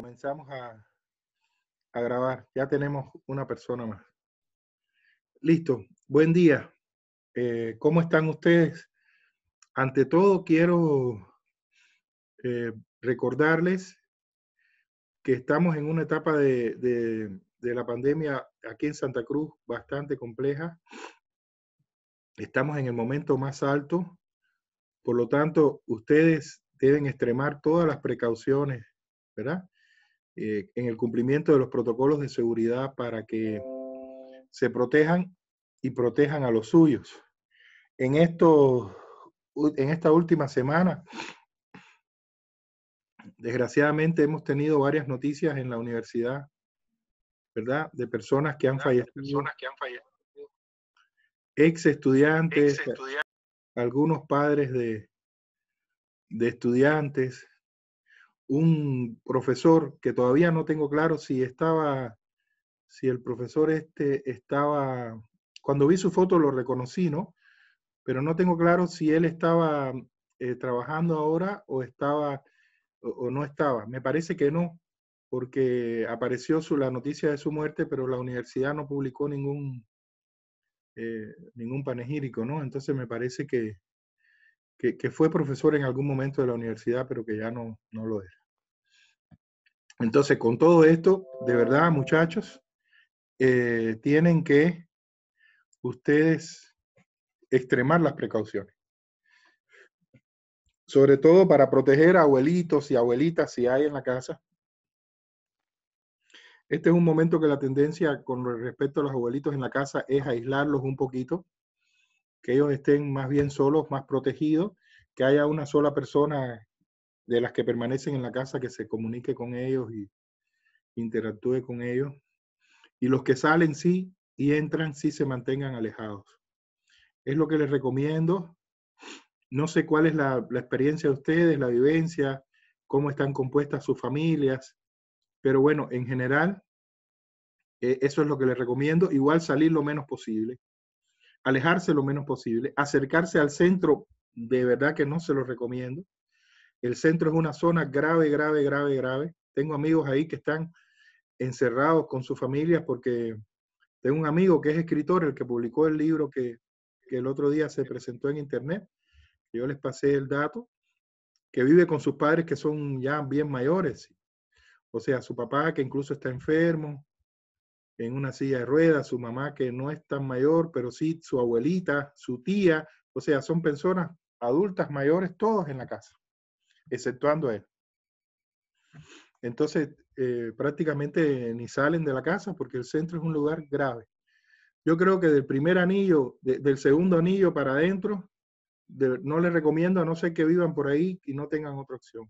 comenzamos a, grabar. Ya tenemos una persona más. Listo. Buen día. Eh, ¿Cómo están ustedes? Ante todo, quiero eh, recordarles que estamos en una etapa de, de, la pandemia aquí en Santa Cruz bastante compleja. Estamos en el momento más alto. Por lo tanto, ustedes deben extremar todas las precauciones, ¿verdad? Eh, en el cumplimiento de los protocolos de seguridad para que se protejan y protejan a los suyos. En, esto, en esta última semana, desgraciadamente hemos tenido varias noticias en la universidad, ¿verdad? De personas que han fallecido. Ex estudiantes, ex estudiantes, algunos padres de, de estudiantes, un profesor que todavía no tengo claro si estaba, si el profesor este estaba, cuando vi su foto lo reconocí, ¿no? Pero no tengo claro si él estaba eh, trabajando ahora o estaba o, no estaba. Me parece que no, porque apareció su, la noticia de su muerte, pero la universidad no publicó ningún, eh, ningún panegírico, ¿no? Entonces me parece que, fue profesor en algún momento de la universidad, pero que ya no, no lo es. Entonces, con todo esto, de verdad, muchachos, eh, tienen que ustedes extremar las precauciones. Sobre todo para proteger a abuelitos y abuelitas si hay en la casa. Este es un momento que la tendencia con respecto a los abuelitos en la casa es aislarlos un poquito, que ellos estén más bien solos, más protegidos, que haya una sola persona de las que permanecen en la casa, que se comunique con ellos y interactúe con ellos. Y los que salen sí y entran sí se mantengan alejados. Es lo que les recomiendo. No sé cuál es la, experiencia de ustedes, la vivencia, cómo están compuestas sus familias, pero bueno, en general, eh, eso es lo que les recomiendo. Igual salir lo menos posible, alejarse lo menos posible, acercarse al centro, de verdad que no se lo recomiendo el centro es una zona grave, grave, grave, grave. Tengo amigos ahí que están encerrados con sus familias porque tengo un amigo que es escritor, el que publicó el libro que, el otro día se presentó en internet. Yo les pasé el dato, que vive con sus padres que son ya bien mayores. O sea, su papá que incluso está enfermo, en una silla de ruedas, su mamá que no es tan mayor, pero sí su abuelita, su tía, o sea, son personas adultas mayores todos en la casa exceptuando a él. Entonces, eh, prácticamente ni salen de la casa porque el centro es un lugar grave. Yo creo que del primer anillo, del segundo anillo para adentro, no les recomiendo, a no ser que vivan por ahí y no tengan otra opción.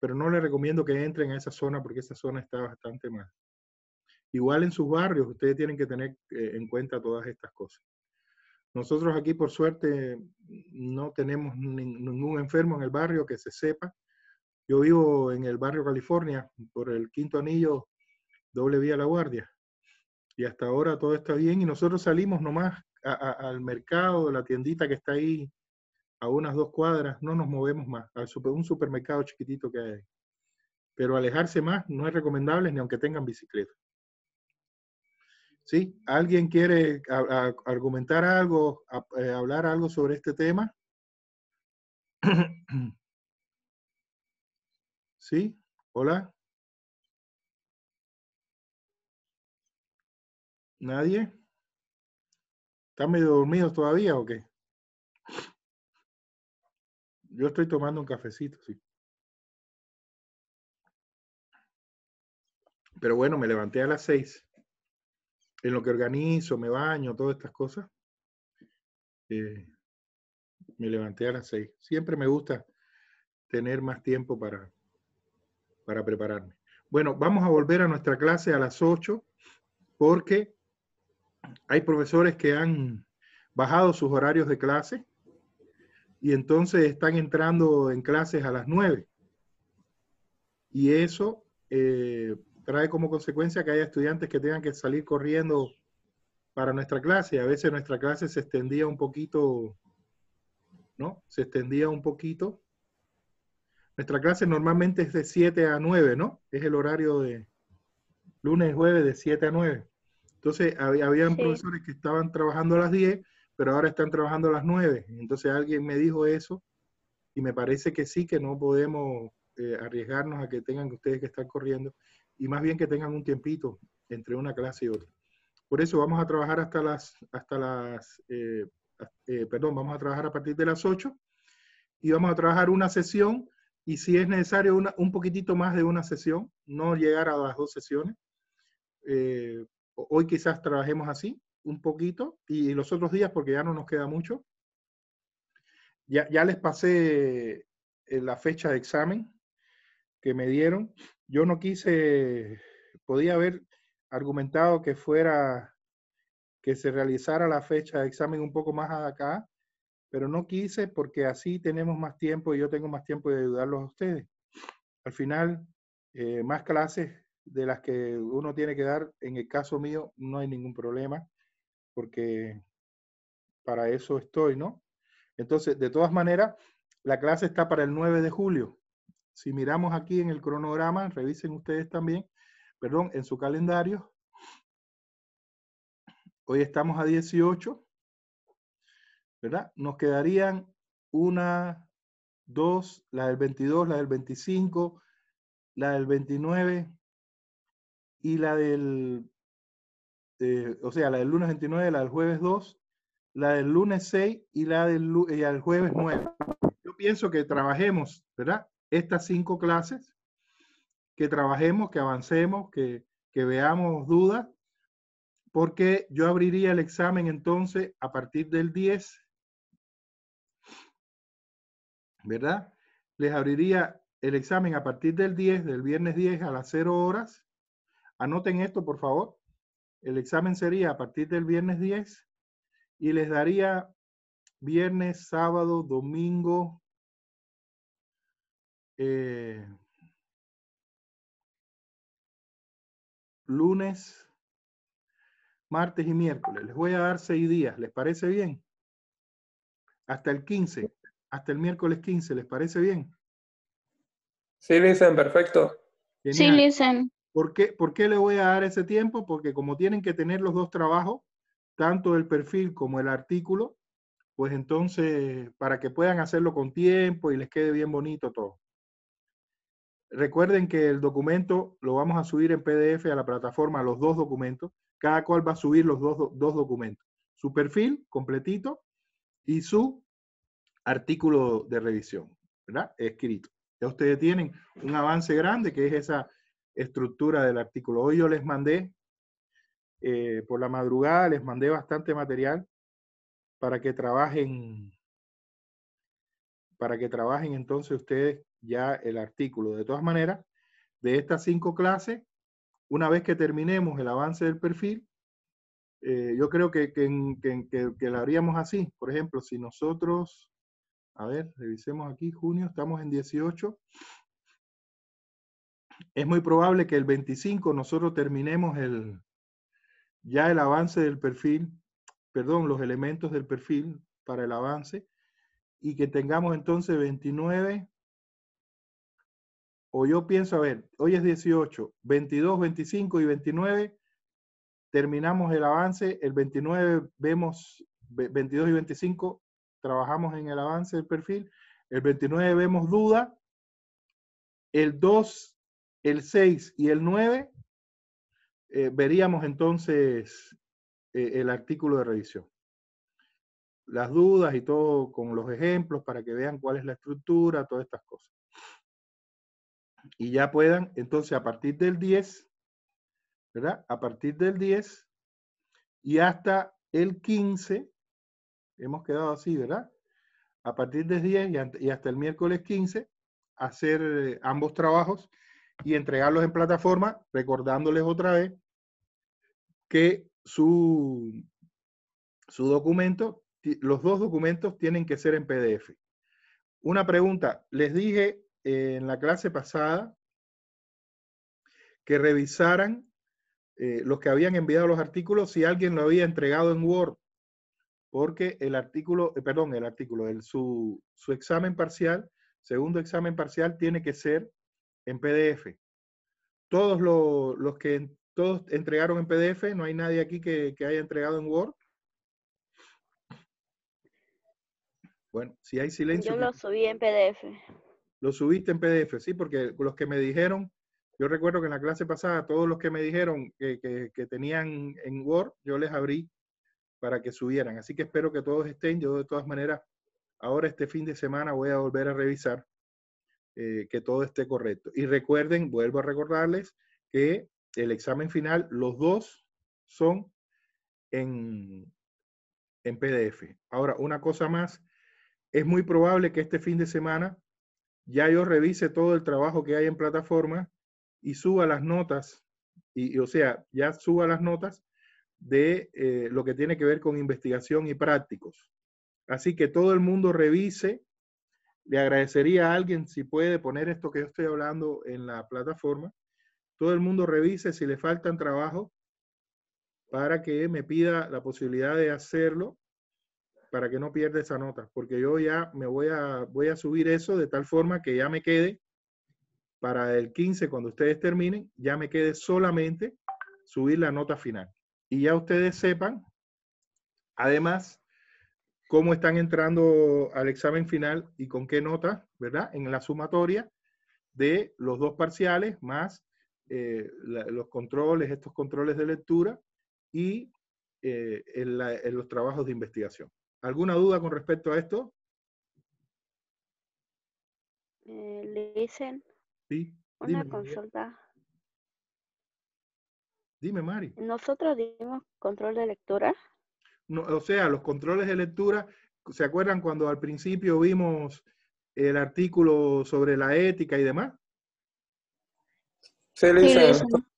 Pero no les recomiendo que entren a esa zona porque esa zona está bastante mal. Igual en sus barrios, ustedes tienen que tener eh, en cuenta todas estas cosas. Nosotros aquí, por suerte, no tenemos ningún enfermo en el barrio que se sepa. Yo vivo en el barrio California, por el quinto anillo, doble vía La Guardia. Y hasta ahora todo está bien y nosotros salimos nomás al mercado, la tiendita que está ahí a unas dos cuadras, no nos movemos más, a un supermercado chiquitito que hay. Pero alejarse más no es recomendable ni aunque tengan bicicleta. ¿Sí? ¿Alguien quiere argumentar algo, eh, hablar algo sobre este tema? ¿Sí? ¿Hola? ¿Nadie? ¿Están medio dormidos todavía o qué? Yo estoy tomando un cafecito, sí. Pero bueno, me levanté a las seis en lo que organizo, me baño, todas estas cosas, eh, me levanté a las seis. Siempre me gusta tener más tiempo para, para prepararme. Bueno, vamos a volver a nuestra clase a las ocho. porque hay profesores que han bajado sus horarios de clase y entonces están entrando en clases a las nueve. Y eso eh, trae como consecuencia que haya estudiantes que tengan que salir corriendo para nuestra clase. A veces nuestra clase se extendía un poquito, ¿no? Se extendía un poquito. Nuestra clase normalmente es de 7 a 9, ¿no? Es el horario de lunes, jueves, de 7 a 9. Entonces, había, habían profesores que estaban trabajando a las 10, pero ahora están trabajando a las 9. Entonces, alguien me dijo eso y me parece que sí, que no podemos eh, arriesgarnos a que tengan ustedes que estar corriendo y más bien que tengan un tiempito entre una clase y otra. Por eso vamos a trabajar hasta las, hasta las eh, eh, perdón, vamos a trabajar a partir de las 8 y vamos a trabajar una sesión y si es necesario un poquitito más de una sesión, no llegar a las dos sesiones. Eh, hoy quizás trabajemos así, un poquito, y los otros días porque ya no nos queda mucho. Ya, ya les pasé la fecha de examen que me dieron yo no quise, podía haber argumentado que fuera, que se realizara la fecha de examen un poco más acá, pero no quise porque así tenemos más tiempo y yo tengo más tiempo de ayudarlos a ustedes. Al final, eh, más clases de las que uno tiene que dar, en el caso mío no hay ningún problema, porque para eso estoy, ¿no? Entonces, de todas maneras, la clase está para el 9 de julio si miramos aquí en el cronograma, revisen ustedes también, perdón, en su calendario, hoy estamos a 18, ¿verdad? Nos quedarían una, dos, la del 22, la del 25, la del 29 y la del, eh, o sea, la del lunes 29, la del jueves 2, la del lunes 6 y la del, y el jueves 9. Yo pienso que trabajemos, ¿verdad? estas cinco clases, que trabajemos, que avancemos, que, veamos dudas, porque yo abriría el examen entonces a partir del 10, ¿verdad? Les abriría el examen a partir del 10, del viernes 10 a las 0 horas. Anoten esto, por favor. El examen sería a partir del viernes 10 y les daría viernes, sábado, domingo, eh, lunes, martes y miércoles. Les voy a dar seis días. ¿Les parece bien? Hasta el 15, hasta el miércoles 15. ¿Les parece bien? Sí, dicen, perfecto. Sí, dicen. ¿Por qué, ¿Por qué le voy a dar ese tiempo? Porque como tienen que tener los dos trabajos, tanto el perfil como el artículo, pues entonces, para que puedan hacerlo con tiempo y les quede bien bonito todo. Recuerden que el documento lo vamos a subir en PDF a la plataforma, los dos documentos. Cada cual va a subir los dos, documentos. Su perfil completito y su artículo de revisión, ¿verdad? Escrito. Ya ustedes tienen un avance grande que es esa estructura del artículo. Hoy yo les mandé, eh, por la madrugada, les mandé bastante material para que trabajen, para que trabajen entonces ustedes ya el artículo. De todas maneras, de estas cinco clases, una vez que terminemos el avance del perfil, eh, yo creo que, que, haríamos así. Por ejemplo, si nosotros, a ver, revisemos aquí, junio, estamos en 18. Es muy probable que el 25 nosotros terminemos el, ya el avance del perfil, perdón, los elementos del perfil para el avance, y que tengamos entonces 29, o yo pienso, a ver, hoy es 18, 22, 25 y 29, terminamos el avance, el 29 vemos 22 y 25, trabajamos en el avance del perfil, el 29 vemos duda, el 2, el 6 y el 9 eh, veríamos entonces eh, el artículo de revisión. Las dudas y todo con los ejemplos para que vean cuál es la estructura, todas estas cosas y ya puedan, entonces a partir del 10, ¿verdad? A partir del 10 y hasta el 15, hemos quedado así, ¿verdad? A partir del 10 y hasta el miércoles 15, hacer eh, ambos trabajos y entregarlos en plataforma, recordándoles otra vez que su, su documento, los dos documentos tienen que ser en PDF. Una pregunta, les dije en la clase pasada que revisaran eh, los que habían enviado los artículos si alguien lo había entregado en Word, porque el artículo, eh, perdón, el artículo, su, examen parcial, segundo examen parcial, tiene que ser en PDF. Todos los que todos entregaron en PDF, no hay nadie aquí que, que haya entregado en Word. Bueno, si hay silencio. Yo lo subí en PDF lo subiste en PDF, ¿sí? Porque los que me dijeron, yo recuerdo que en la clase pasada, todos los que me dijeron que, tenían en Word, yo les abrí para que subieran. Así que espero que todos estén. Yo de todas maneras, ahora este fin de semana voy a volver a revisar eh, que todo esté correcto. Y recuerden, vuelvo a recordarles que el examen final, los dos son en, en PDF. Ahora, una cosa más, es muy probable que este fin de semana ya yo revise todo el trabajo que hay en plataforma y suba las notas, y, o sea, ya suba las notas de eh, lo que tiene que ver con investigación y prácticos. Así que todo el mundo revise. Le agradecería a alguien si puede poner esto que yo estoy hablando en la plataforma. Todo el mundo revise si le faltan trabajo para que me pida la posibilidad de hacerlo para que no pierda esa nota, porque yo ya me voy a, voy a subir eso de tal forma que ya me quede para el 15, cuando ustedes terminen, ya me quede solamente subir la nota final. Y ya ustedes sepan, además, cómo están entrando al examen final y con qué nota, ¿verdad? En la sumatoria de los dos parciales más eh, los controles, estos controles de lectura y eh, en los trabajos de investigación. ¿Alguna duda con respecto a esto? Eh, ¿Le dicen Sí. Una consulta. Dime, Mari. Nosotros dimos control de lectura. o sea, los controles de lectura, ¿se acuerdan cuando al principio vimos el artículo sobre la ética y demás? Sí,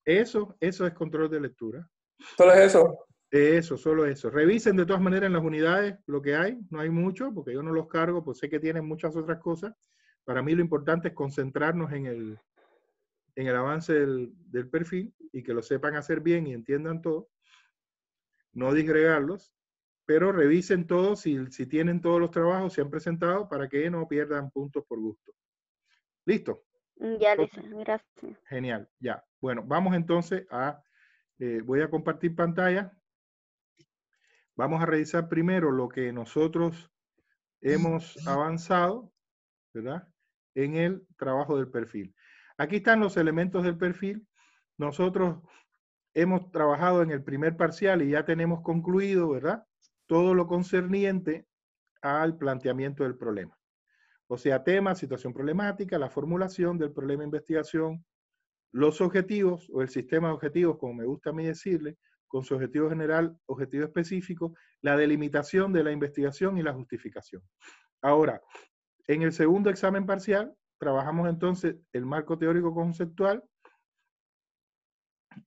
Eso, eso es control de lectura. Solo es eso. Eso, solo eso. Revisen de todas maneras en las unidades lo que hay, no hay mucho, porque yo no los cargo, pues sé que tienen muchas otras cosas. Para mí lo importante es concentrarnos en el, avance del, perfil y que lo sepan hacer bien y entiendan todo. No disgregarlos, pero revisen todo, si, si tienen todos los trabajos, se han presentado, para que no pierdan puntos por gusto. ¿Listo? Mm, ya, listo. Gracias. Genial, ya. Bueno, vamos entonces a... Eh, voy a compartir pantalla Vamos a revisar primero lo que nosotros hemos avanzado, ¿verdad? En el trabajo del perfil. Aquí están los elementos del perfil. Nosotros hemos trabajado en el primer parcial y ya tenemos concluido, ¿verdad? Todo lo concerniente al planteamiento del problema. O sea, tema, situación problemática, la formulación del problema de investigación, los objetivos o el sistema de objetivos, como me gusta a mí decirle, con su objetivo general, objetivo específico, la delimitación de la investigación y la justificación. Ahora, en el segundo examen parcial, trabajamos entonces el marco teórico conceptual,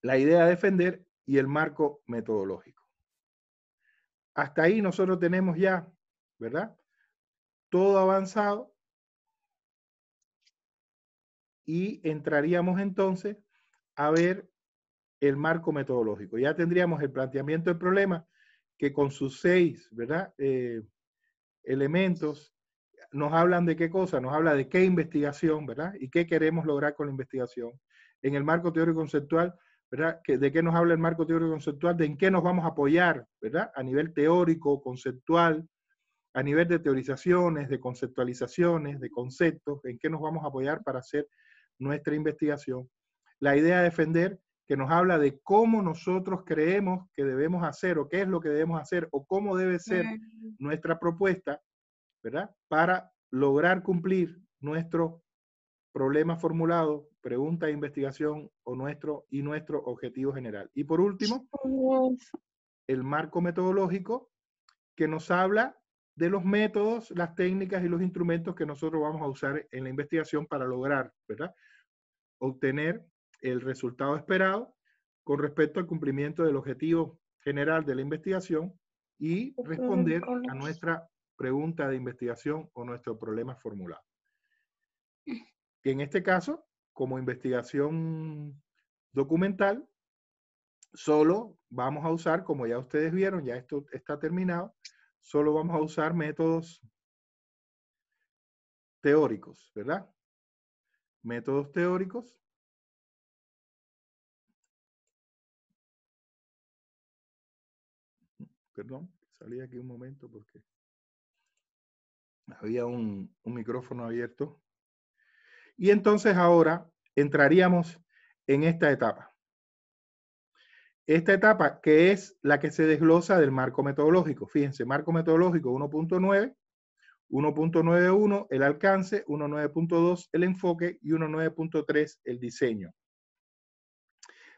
la idea a defender y el marco metodológico. Hasta ahí nosotros tenemos ya, ¿verdad? Todo avanzado y entraríamos entonces a ver el marco metodológico. Ya tendríamos el planteamiento del problema que con sus seis ¿verdad? Eh, elementos nos hablan de qué cosa, nos habla de qué investigación, ¿verdad? Y qué queremos lograr con la investigación. En el marco teórico conceptual, ¿verdad? ¿De qué nos habla el marco teórico conceptual? ¿De en qué nos vamos a apoyar, ¿verdad? A nivel teórico, conceptual, a nivel de teorizaciones, de conceptualizaciones, de conceptos, en qué nos vamos a apoyar para hacer nuestra investigación. La idea de defender que nos habla de cómo nosotros creemos que debemos hacer o qué es lo que debemos hacer o cómo debe ser mm. nuestra propuesta, ¿verdad? Para lograr cumplir nuestro problema formulado, pregunta de investigación o nuestro, y nuestro objetivo general. Y por último, el marco metodológico que nos habla de los métodos, las técnicas y los instrumentos que nosotros vamos a usar en la investigación para lograr, ¿verdad? Obtener el resultado esperado con respecto al cumplimiento del objetivo general de la investigación y responder a nuestra pregunta de investigación o nuestro problema formulado. en este caso, como investigación documental, solo vamos a usar, como ya ustedes vieron, ya esto está terminado, solo vamos a usar métodos teóricos, ¿verdad? Métodos teóricos Perdón, salí aquí un momento porque había un, micrófono abierto. Y entonces ahora entraríamos en esta etapa. Esta etapa que es la que se desglosa del marco metodológico. Fíjense, marco metodológico 1.9, 1.91 el alcance, 1.9.2 el enfoque y 1.9.3 el diseño.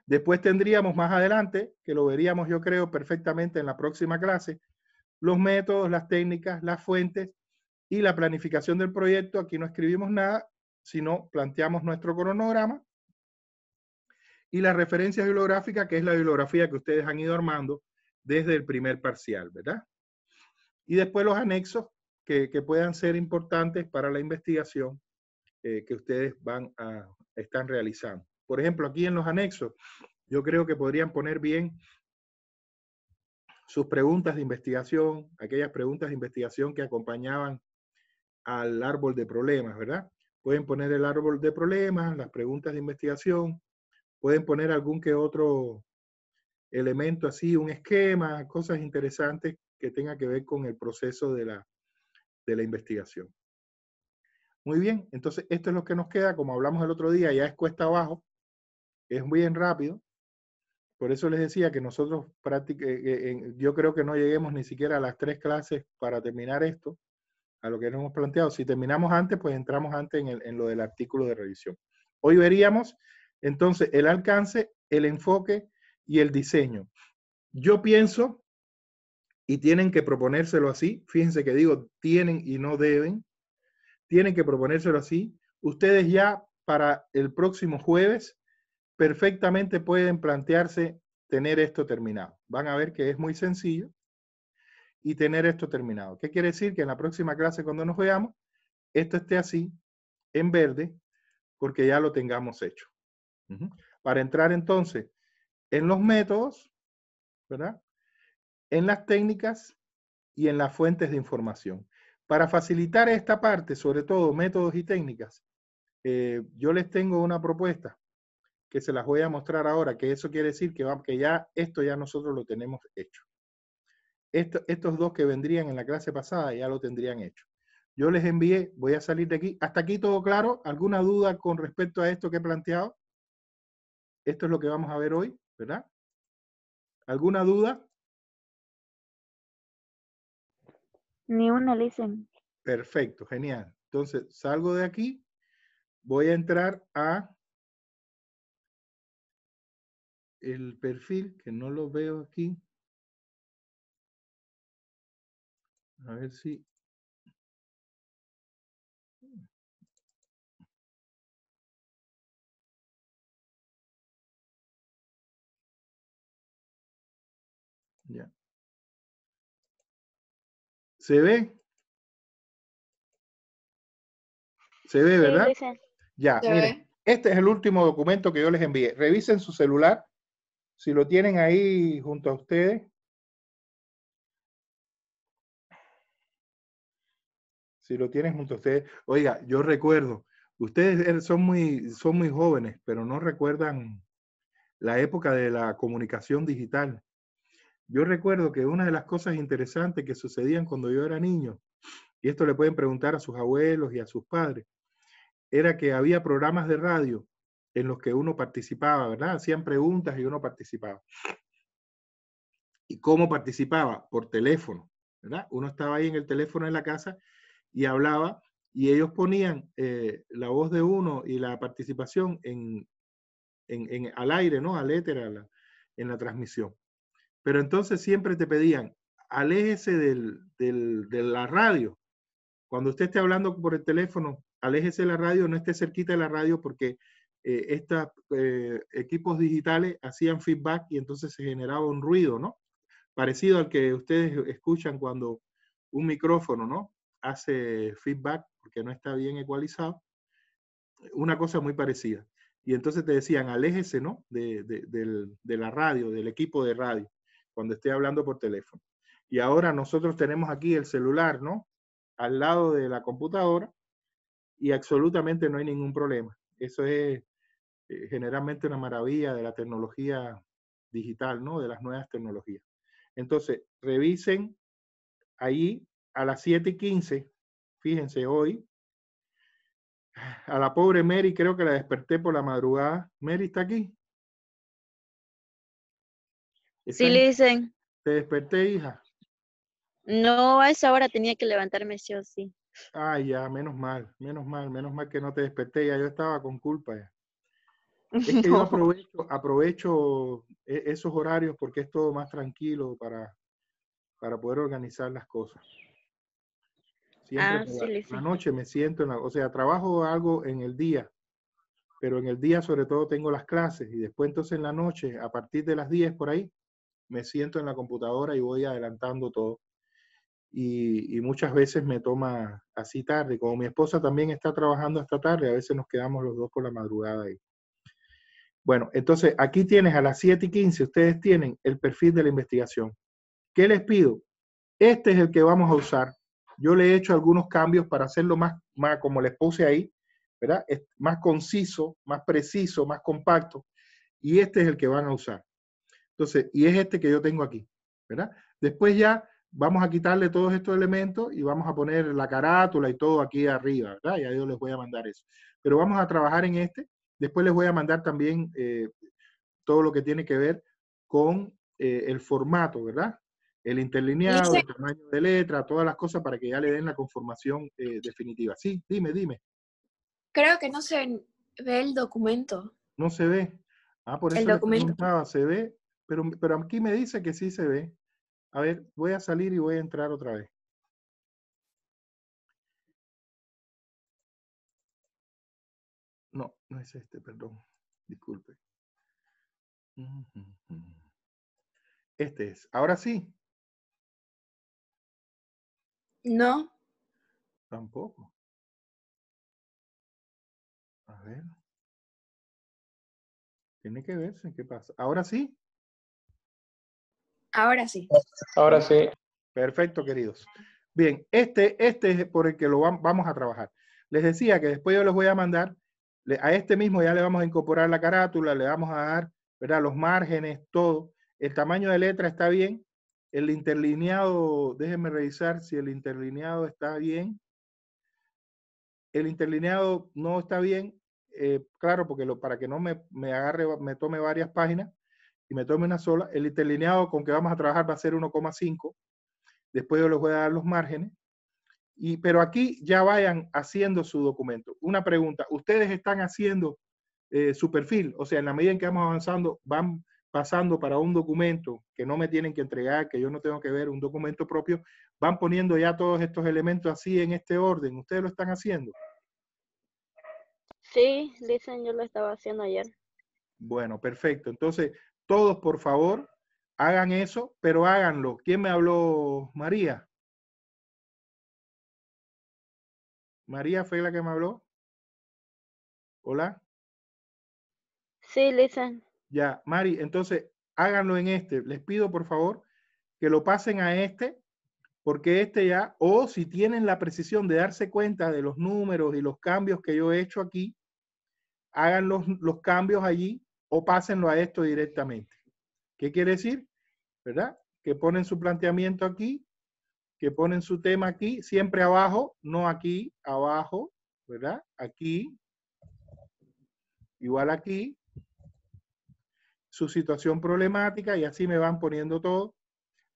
Después tendríamos más adelante, que lo veríamos yo creo perfectamente en la próxima clase, los métodos, las técnicas, las fuentes y la planificación del proyecto. Aquí no escribimos nada, sino planteamos nuestro cronograma y la referencia bibliográfica, que es la bibliografía que ustedes han ido armando desde el primer parcial, ¿verdad? Y después los anexos que, puedan ser importantes para la investigación eh, que ustedes van a, están realizando. Por ejemplo, aquí en los anexos, yo creo que podrían poner bien sus preguntas de investigación, aquellas preguntas de investigación que acompañaban al árbol de problemas, ¿verdad? Pueden poner el árbol de problemas, las preguntas de investigación, pueden poner algún que otro elemento así, un esquema, cosas interesantes que tenga que ver con el proceso de la, de la investigación. Muy bien, entonces esto es lo que nos queda, como hablamos el otro día, ya es cuesta abajo, es en rápido. Por eso les decía que nosotros, eh, eh, yo creo que no lleguemos ni siquiera a las tres clases para terminar esto, a lo que nos hemos planteado. Si terminamos antes, pues entramos antes en, en lo del artículo de revisión. Hoy veríamos entonces el alcance, el enfoque y el diseño. Yo pienso, y tienen que proponérselo así, fíjense que digo tienen y no deben, tienen que proponérselo así. Ustedes ya para el próximo jueves perfectamente pueden plantearse tener esto terminado. Van a ver que es muy sencillo y tener esto terminado. ¿Qué quiere decir? Que en la próxima clase cuando nos veamos, esto esté así, en verde, porque ya lo tengamos hecho. Para entrar entonces en los métodos, ¿verdad? En las técnicas y en las fuentes de información. Para facilitar esta parte, sobre todo métodos y técnicas, eh, yo les tengo una propuesta que se las voy a mostrar ahora, que eso quiere decir que, que ya esto ya nosotros lo tenemos hecho. estos dos que vendrían en la clase pasada ya lo tendrían hecho. Yo les envié, voy a salir de aquí. ¿Hasta aquí todo claro? ¿Alguna duda con respecto a esto que he planteado? Esto es lo que vamos a ver hoy, ¿verdad? ¿Alguna duda? Ni una, dicen. Perfecto, genial. Entonces, salgo de aquí, voy a entrar a el perfil, que no lo veo aquí. A ver si... Ya. ¿Se ve? ¿Se ve, verdad? Ya, miren, este es el último documento que yo les envié. Revisen su celular si lo tienen ahí junto a ustedes. Si lo tienen junto a ustedes. Oiga, yo recuerdo, ustedes er, son muy, son muy jóvenes, pero no recuerdan la época de la comunicación digital. Yo recuerdo que una de las cosas interesantes que sucedían cuando yo era niño, y esto le pueden preguntar a sus abuelos y a sus padres, era que había programas de radio en los que uno participaba, ¿verdad? Hacían preguntas y uno participaba. ¿Y cómo participaba? Por teléfono, ¿verdad? Uno estaba ahí en el teléfono en la casa y hablaba y ellos ponían eh, la voz de uno y la participación en, al aire, ¿no? Al éter, en la transmisión. Pero entonces siempre te pedían, aléjese del, de la radio. Cuando usted esté hablando por el teléfono, aléjese de la radio, no esté cerquita de la radio porque eh, estos eh, equipos digitales hacían feedback y entonces se generaba un ruido, ¿no? Parecido al que ustedes escuchan cuando un micrófono, ¿no? Hace feedback porque no está bien ecualizado. Una cosa muy parecida. Y entonces te decían, aléjese, ¿no? de la radio, del equipo de radio, cuando esté hablando por teléfono. Y ahora nosotros tenemos aquí el celular, ¿no? Al lado de la computadora y absolutamente no hay ningún problema. Eso es eh, generalmente una maravilla de la tecnología digital, ¿no? De las nuevas tecnologías. Entonces, revisen ahí a las siete y quince fíjense hoy, a la pobre Mary creo que la desperté por la madrugada. Mary está aquí. Sí, le dicen. ¿Te desperté, hija? No, a esa hora tenía que levantarme sí o sí. Ah, ya, menos mal, menos mal, menos mal que no te desperté, ya yo estaba con culpa ya. Es que yo aprovecho, e-, esos horarios porque es todo más tranquilo para, para poder organizar las cosas. Siempre ah, sí, la, la, noche me siento, en la, o sea, trabajo algo en el día, pero en el día sobre todo tengo las clases y después entonces en la noche, a partir de las 10 por ahí, me siento en la computadora y voy adelantando todo. Y, y, muchas veces me toma así tarde. Como mi esposa también está trabajando hasta tarde, a veces nos quedamos los dos con la madrugada ahí. Bueno, entonces aquí tienes a las 7 y 15, ustedes tienen el perfil de la investigación. ¿Qué les pido? Este es el que vamos a usar. Yo le he hecho algunos cambios para hacerlo más, como les puse ahí, ¿verdad? más conciso, más preciso, más compacto. Y este es el que van a usar. Entonces, y es este que yo tengo aquí, ¿verdad? Después ya vamos a quitarle todos estos elementos y vamos a poner la carátula y todo aquí arriba, ¿verdad? Ya yo les voy a mandar eso. Pero vamos a trabajar en este Después les voy a mandar también eh, todo lo que tiene que ver con eh, el formato, ¿verdad? El interlineado, el tamaño de letra, todas las cosas para que ya le den la conformación eh, definitiva. Sí, dime, dime. Creo que no se ve el documento. No se ve. Ah, por eso el documento. Preguntaba, se ve, pero aquí me dice que sí se ve. A ver, voy a salir y voy a entrar otra vez. No es este, perdón. Disculpe. Este es. Ahora sí. No. Tampoco. A ver. Tiene que verse qué pasa. Ahora sí. Ahora sí. Ahora sí. Perfecto, queridos. Bien, este, este es por el que lo vamos a trabajar. Les decía que después yo les voy a mandar a este mismo ya le vamos a incorporar la carátula, le vamos a dar los márgenes, todo. El tamaño de letra está bien. El interlineado, déjenme revisar si el interlineado está bien. El interlineado no está bien, eh, claro, porque para que no me, me, agarre, me tome varias páginas y me tome una sola. El interlineado con que vamos a trabajar va a ser 1,5. Después yo les voy a dar los márgenes pero aquí ya vayan haciendo su documento. Una pregunta, ¿ustedes están haciendo eh, su perfil? O sea, en la medida en que vamos avanzando, van pasando para un documento que no me tienen que entregar, que yo no tengo que ver, un documento propio, van poniendo ya todos estos elementos así en este orden. ¿Ustedes lo están haciendo? Sí, dicen, yo lo estaba haciendo ayer. Bueno, perfecto. Entonces, todos, por favor, hagan eso, pero háganlo. ¿Quién me habló, María? María fue la que me habló. Hola. Sí, listen. Ya, Mari, entonces háganlo en este. Les pido por favor que lo pasen a este, porque este ya, o si tienen la precisión de darse cuenta de los números y los cambios que yo he hecho aquí, hagan los, los cambios allí o pásenlo a esto directamente. ¿Qué quiere decir? ¿Verdad? Que ponen su planteamiento aquí que ponen su tema aquí, siempre abajo, no aquí, abajo, ¿verdad? Aquí, igual aquí, su situación problemática y así me van poniendo todo.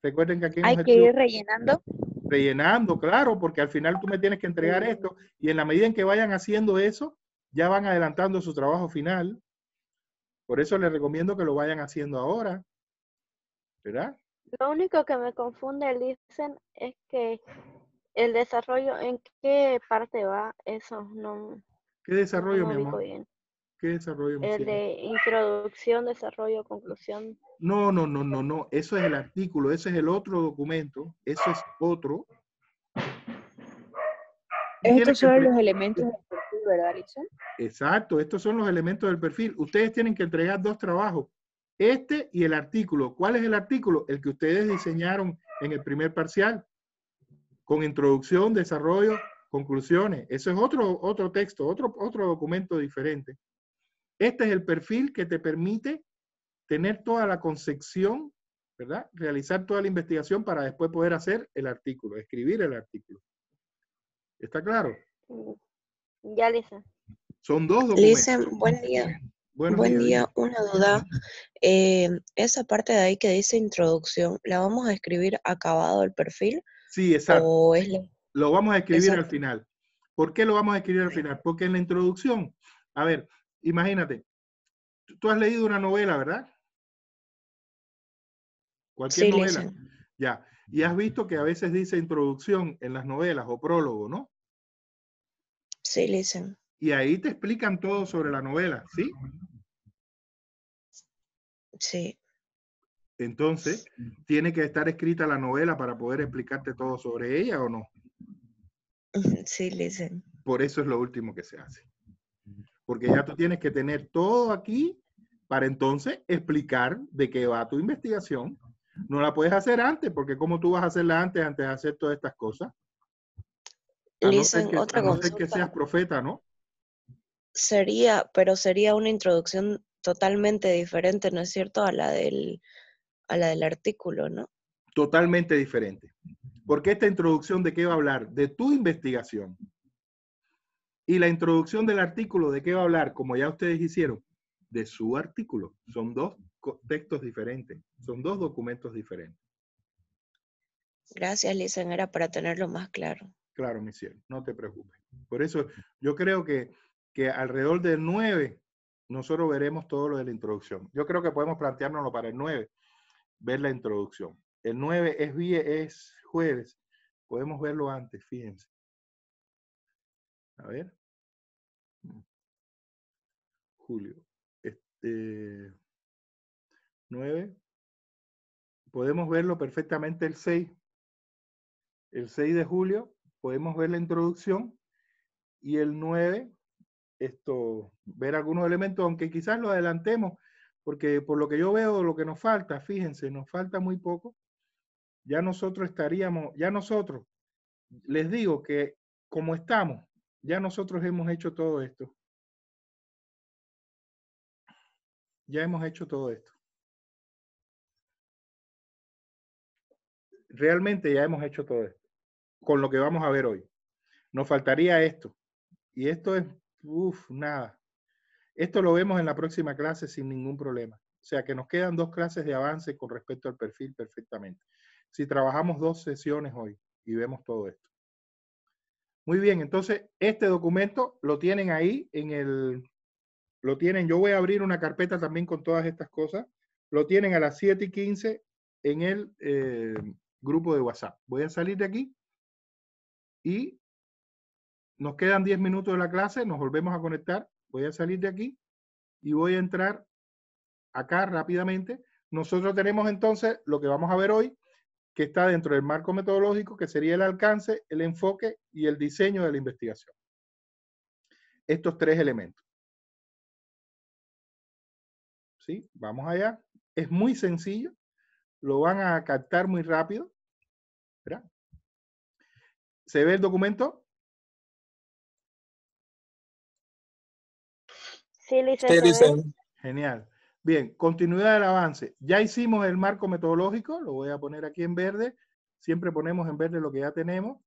Recuerden que aquí... Hay que ir rellenando. Rellenando, claro, porque al final tú me tienes que entregar esto y en la medida en que vayan haciendo eso, ya van adelantando su trabajo final. Por eso les recomiendo que lo vayan haciendo ahora, ¿verdad? Lo único que me confunde el es que el desarrollo, ¿en qué parte va eso? ¿Qué desarrollo, mi amor? ¿Qué desarrollo? El de introducción, desarrollo, conclusión. No, no, no, no, no. Eso es el artículo, ese es el otro documento, eso es otro. Estos son los elementos del perfil, ¿verdad, Lisa? Exacto, estos son los elementos del perfil. Ustedes tienen que entregar dos trabajos. Este y el artículo. ¿Cuál es el artículo? El que ustedes diseñaron en el primer parcial, con introducción, desarrollo, conclusiones. Eso es otro, otro texto, otro, otro documento diferente. Este es el perfil que te permite tener toda la concepción, ¿verdad? Realizar toda la investigación para después poder hacer el artículo, escribir el artículo. ¿Está claro? Ya, Lisa. Son dos documentos. buen día. Buen día, una duda. Eh, esa parte de ahí que dice introducción, ¿la vamos a escribir acabado el perfil? Sí, exacto. Lo vamos a escribir al final. ¿Por qué lo vamos a escribir al final? Porque en la introducción, a ver, imagínate, tú has leído una novela, ¿verdad? Cualquier sí, novela. Ya. Y has visto que a veces dice introducción en las novelas o prólogo, ¿no? Sí, dicen y ahí te explican todo sobre la novela, ¿sí? Sí. Entonces, ¿tiene que estar escrita la novela para poder explicarte todo sobre ella o no? Sí, dicen. Por eso es lo último que se hace. Porque ya tú tienes que tener todo aquí para entonces explicar de qué va tu investigación. No la puedes hacer antes, porque ¿cómo tú vas a hacerla antes, antes de hacer todas estas cosas? no que seas profeta, ¿no? sería, pero sería una introducción totalmente diferente, ¿no es cierto?, a la del, a la del artículo, ¿no? Totalmente diferente. Porque esta introducción de qué va a hablar? De tu investigación. Y la introducción del artículo, ¿de qué va a hablar? Como ya ustedes hicieron, de su artículo. Son dos textos diferentes, son dos documentos diferentes. Gracias, Lisa, era para tenerlo más claro. Claro, mi no te preocupes. Por eso yo creo que alrededor del 9 nosotros veremos todo lo de la introducción. Yo creo que podemos planteárnoslo para el 9, ver la introducción. El 9 es, es jueves, podemos verlo antes, fíjense. A ver. Mm. Julio. Este, 9. Podemos verlo perfectamente el 6. El 6 de julio podemos ver la introducción y el 9 esto, ver algunos elementos, aunque quizás lo adelantemos, porque por lo que yo veo, lo que nos falta, fíjense, nos falta muy poco. Ya nosotros estaríamos, ya nosotros, les digo que como estamos, ya nosotros hemos hecho todo esto. Ya hemos hecho todo esto. Realmente ya hemos hecho todo esto, con lo que vamos a ver hoy. Nos faltaría esto. Y esto es Uf, nada. Esto lo vemos en la próxima clase sin ningún problema. O sea que nos quedan dos clases de avance con respecto al perfil perfectamente. Si trabajamos dos sesiones hoy y vemos todo esto. Muy bien, entonces este documento lo tienen ahí en el... Lo tienen, yo voy a abrir una carpeta también con todas estas cosas. Lo tienen a las 7 y 15 en el eh, grupo de WhatsApp. Voy a salir de aquí y nos quedan 10 minutos de la clase, nos volvemos a conectar. Voy a salir de aquí y voy a entrar acá rápidamente. Nosotros tenemos entonces lo que vamos a ver hoy, que está dentro del marco metodológico, que sería el alcance, el enfoque y el diseño de la investigación. Estos tres elementos. ¿Sí? Vamos allá. Es muy sencillo. Lo van a captar muy rápido. ¿Se ve el documento? Sí, licenciado. Genial. Bien, continuidad del avance. Ya hicimos el marco metodológico, lo voy a poner aquí en verde. Siempre ponemos en verde lo que ya tenemos,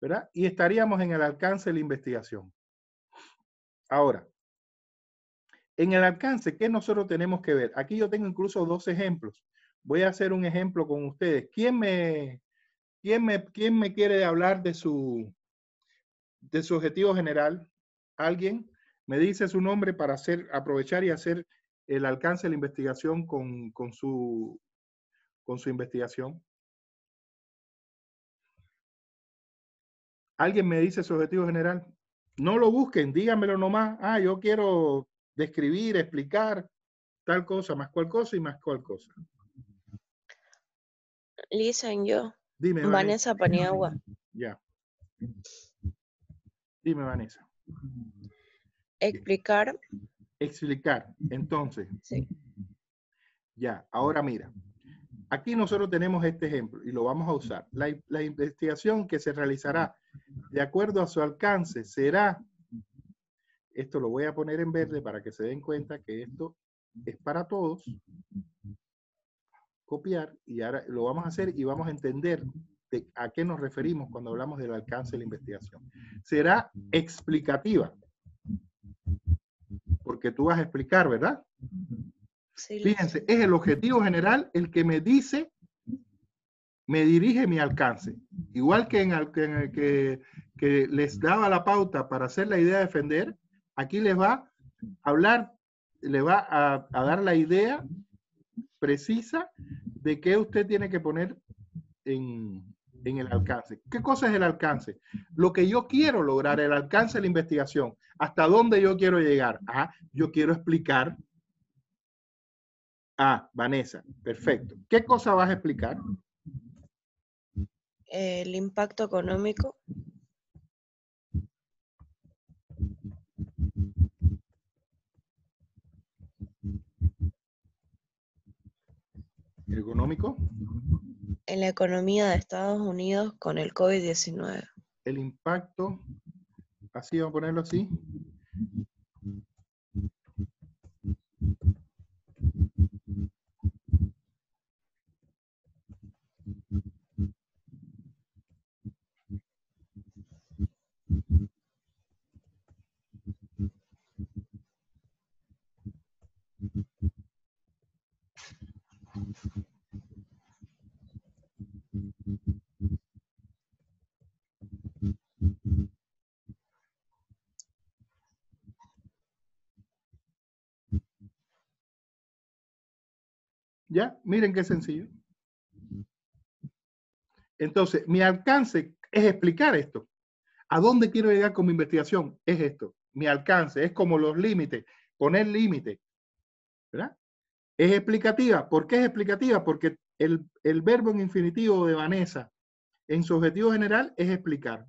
¿verdad? Y estaríamos en el alcance de la investigación. Ahora, en el alcance, ¿qué nosotros tenemos que ver? Aquí yo tengo incluso dos ejemplos. Voy a hacer un ejemplo con ustedes. ¿Quién me, quién me, quién me quiere hablar de su, de su objetivo general? ¿Alguien? me dice su nombre para hacer, aprovechar y hacer el alcance de la investigación con, con, su, con su investigación. Alguien me dice su objetivo general. No lo busquen, díganmelo nomás. Ah, yo quiero describir, explicar tal cosa, más cual cosa y más cual cosa. Listen, yo. Dime, Vanessa Paniagua. Ya. Dime, Vanessa. Explicar. Explicar. Entonces. Sí. Ya, ahora mira. Aquí nosotros tenemos este ejemplo y lo vamos a usar. La, investigación que se realizará de acuerdo a su alcance será, esto lo voy a poner en verde para que se den cuenta que esto es para todos. Copiar y ahora lo vamos a hacer y vamos a entender a qué nos referimos cuando hablamos del alcance de la investigación. Será explicativa que tú vas a explicar, ¿verdad? Sí. Fíjense, es el objetivo general el que me dice, me dirige mi alcance. Igual que en el, que, les daba la pauta para hacer la idea de defender, aquí les va a hablar, le va a, a dar la idea precisa de qué usted tiene que poner en, en el alcance. ¿Qué cosa es el alcance? Lo que yo quiero lograr, el alcance de la investigación, hasta dónde yo quiero llegar. Ah, yo quiero explicar. Ah, Vanessa, perfecto. ¿Qué cosa vas a explicar? El impacto económico. ¿Económico? en la economía de Estados Unidos con el COVID-19? El impacto, así vamos ponerlo así, Miren qué sencillo. Entonces, mi alcance es explicar esto. ¿A dónde quiero llegar con mi investigación? Es esto. Mi alcance es como los límites, poner límites. ¿Verdad? Es explicativa. ¿Por qué es explicativa? Porque el, el verbo en infinitivo de Vanessa en su objetivo general es explicar.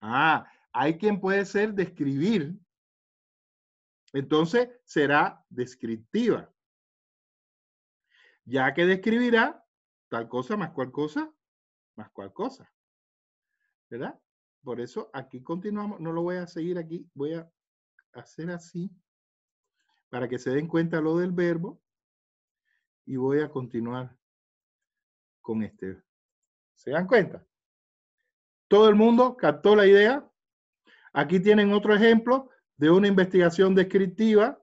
Ah, hay quien puede ser describir. Entonces será descriptiva ya que describirá tal cosa más cual cosa más cual cosa. ¿Verdad? Por eso aquí continuamos, no lo voy a seguir aquí, voy a hacer así para que se den cuenta lo del verbo y voy a continuar con este. ¿Se dan cuenta? Todo el mundo captó la idea. Aquí tienen otro ejemplo de una investigación descriptiva,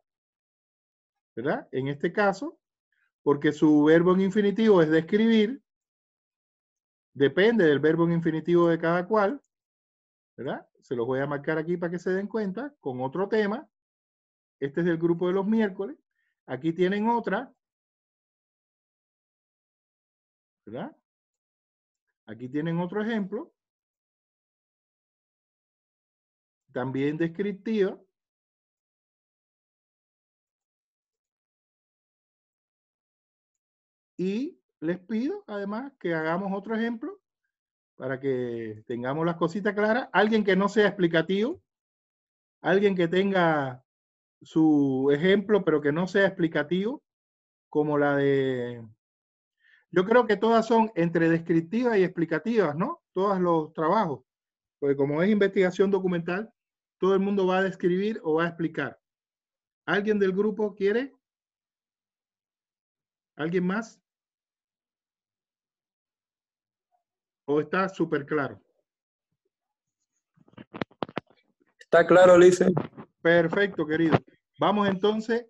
¿verdad? En este caso, porque su verbo en infinitivo es describir, depende del verbo en infinitivo de cada cual, ¿verdad? Se los voy a marcar aquí para que se den cuenta, con otro tema. Este es el grupo de los miércoles. Aquí tienen otra, ¿verdad? Aquí tienen otro ejemplo, también descriptiva, Y les pido además que hagamos otro ejemplo para que tengamos las cositas claras. Alguien que no sea explicativo, alguien que tenga su ejemplo pero que no sea explicativo, como la de... Yo creo que todas son entre descriptivas y explicativas, ¿no? Todos los trabajos. Porque como es investigación documental, todo el mundo va a describir o va a explicar. ¿Alguien del grupo quiere? ¿Alguien más? ¿O está súper claro? Está claro, Lice. Perfecto, querido. Vamos entonces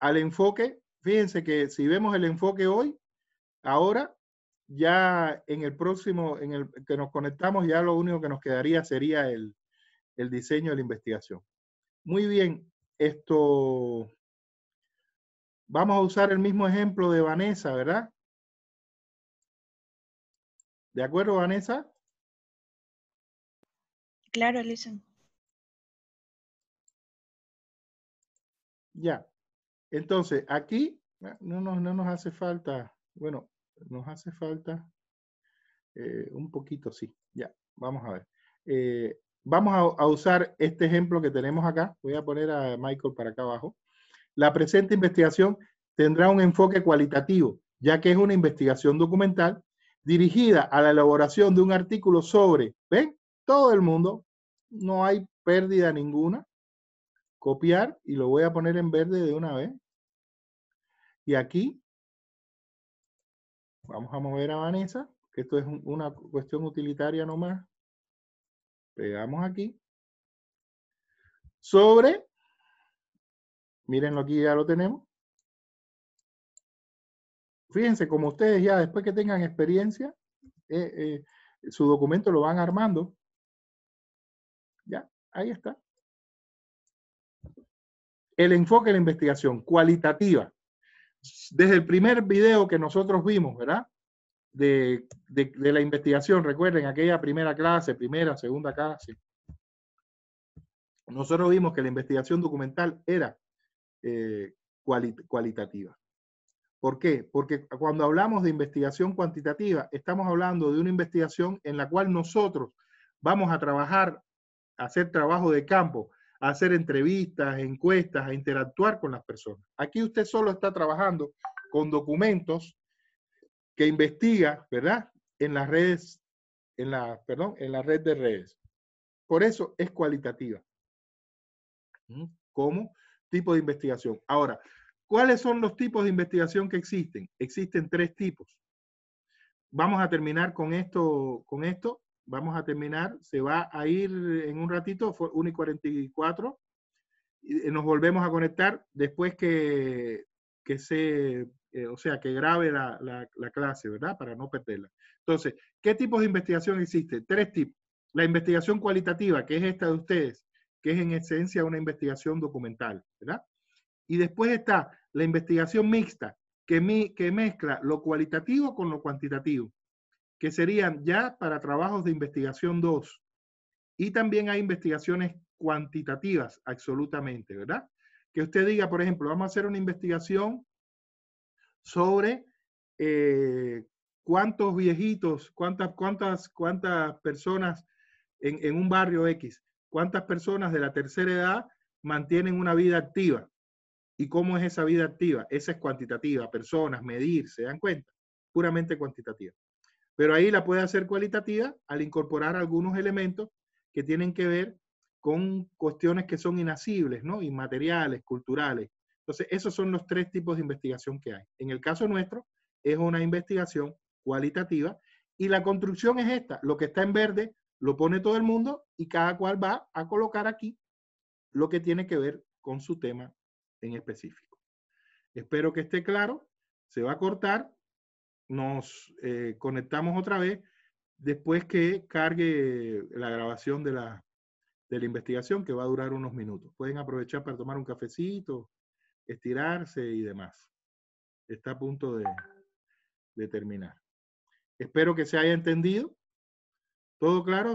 al enfoque. Fíjense que si vemos el enfoque hoy, ahora ya en el próximo, en el que nos conectamos, ya lo único que nos quedaría sería el, el diseño de la investigación. Muy bien, esto, vamos a usar el mismo ejemplo de Vanessa, ¿verdad? ¿De acuerdo, Vanessa? Claro, Alison. Ya. Entonces, aquí ah, no nos, hace falta, bueno, nos hace falta eh, un poquito, sí. Ya, vamos a ver. Eh, vamos a, usar este ejemplo que tenemos acá. Voy a poner a Michael para acá abajo. La presente investigación tendrá un enfoque cualitativo, ya que es una investigación documental dirigida a la elaboración de un artículo sobre, ¿ven? Todo el mundo, no hay pérdida ninguna. Copiar y lo voy a poner en verde de una vez. Y aquí vamos a mover a Vanessa, que esto es una cuestión utilitaria nomás. Pegamos aquí. Sobre, mírenlo aquí, ya lo tenemos fíjense, como ustedes ya después que tengan experiencia, eh, eh, su documento lo van armando. Ya, ahí está. El enfoque de la investigación, cualitativa. Desde el primer video que nosotros vimos, ¿verdad? De, la investigación, recuerden, aquella primera clase, primera, segunda clase. Nosotros vimos que la investigación documental era eh, cualitativa. ¿Por qué? Porque cuando hablamos de investigación cuantitativa, estamos hablando de una investigación en la cual nosotros vamos a trabajar, a hacer trabajo de campo, a hacer entrevistas, encuestas, a interactuar con las personas. Aquí usted solo está trabajando con documentos que investiga, ¿verdad? En las redes, en la, perdón, en la red de redes. Por eso es cualitativa. ¿Mm? ¿Cómo? Tipo de investigación. Ahora, ¿Cuáles son los tipos de investigación que existen? Existen tres tipos. Vamos a terminar con esto, con esto. Vamos a terminar. Se va a ir en un ratito, fue 1 y 44. Eh, nos volvemos a conectar después que, que se, eh, o sea, que grabe la, clase, ¿verdad? Para no perderla. Entonces, ¿qué tipos de investigación existe? Tres tipos. La investigación cualitativa, que es esta de ustedes, que es en esencia una investigación documental, ¿verdad? Y después está la investigación mixta, que, que mezcla lo cualitativo con lo cuantitativo, que serían ya para trabajos de investigación 2. Y también hay investigaciones cuantitativas, absolutamente, ¿verdad? Que usted diga, por ejemplo, vamos a hacer una investigación sobre eh, cuántos viejitos, cuántas, cuántas, cuántas personas en, en un barrio X, cuántas personas de la tercera edad mantienen una vida activa. ¿Y cómo es esa vida activa? Esa es cuantitativa, personas, medir, se dan cuenta, puramente cuantitativa. Pero ahí la puede hacer cualitativa al incorporar algunos elementos que tienen que ver con cuestiones que son inacibles, ¿no? Inmateriales, culturales. Entonces, esos son los tres tipos de investigación que hay. En el caso nuestro, es una investigación cualitativa y la construcción es esta. Lo que está en verde lo pone todo el mundo y cada cual va a colocar aquí lo que tiene que ver con su tema en específico. Espero que esté claro. Se va a cortar. Nos eh, conectamos otra vez después que cargue la grabación de la, investigación que va a durar unos minutos. Pueden aprovechar para tomar un cafecito, estirarse y demás. Está a punto de, terminar. Espero que se haya entendido. ¿Todo claro?